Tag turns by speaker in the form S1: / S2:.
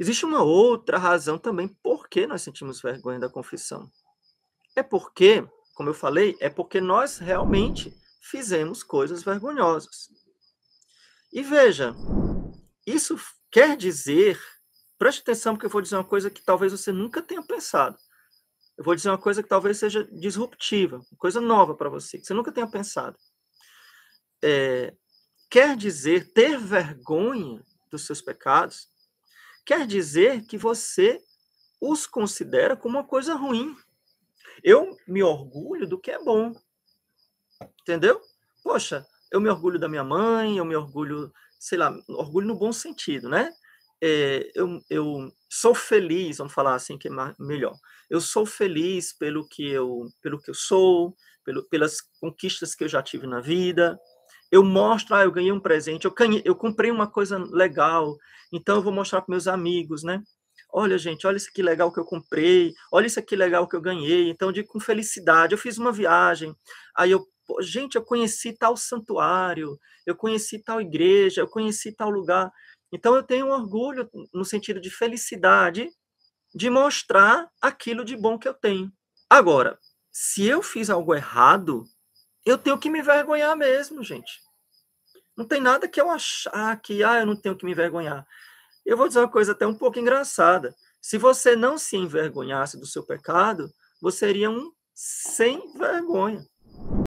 S1: Existe uma outra razão também por que nós sentimos vergonha da confissão. É porque, como eu falei, é porque nós realmente fizemos coisas vergonhosas. E veja, isso quer dizer, preste atenção porque eu vou dizer uma coisa que talvez você nunca tenha pensado. Eu vou dizer uma coisa que talvez seja disruptiva, coisa nova para você, que você nunca tenha pensado. É, quer dizer ter vergonha dos seus pecados quer dizer que você os considera como uma coisa ruim. Eu me orgulho do que é bom. Entendeu? Poxa, eu me orgulho da minha mãe, eu me orgulho, sei lá, orgulho no bom sentido, né? É, eu, eu sou feliz, vamos falar assim que é melhor. Eu sou feliz pelo que eu, pelo que eu sou, pelo, pelas conquistas que eu já tive na vida, eu mostro, ah, eu ganhei um presente, eu, ganhei, eu comprei uma coisa legal, então eu vou mostrar para meus amigos, né? Olha, gente, olha isso que legal que eu comprei, olha isso aqui legal que eu ganhei. Então, eu digo com felicidade, eu fiz uma viagem, aí eu, gente, eu conheci tal santuário, eu conheci tal igreja, eu conheci tal lugar. Então, eu tenho um orgulho no sentido de felicidade de mostrar aquilo de bom que eu tenho. Agora, se eu fiz algo errado, eu tenho que me envergonhar mesmo, gente. Não tem nada que eu achar que, ah, eu não tenho que me envergonhar. Eu vou dizer uma coisa até um pouco engraçada. Se você não se envergonhasse do seu pecado, você seria um sem vergonha.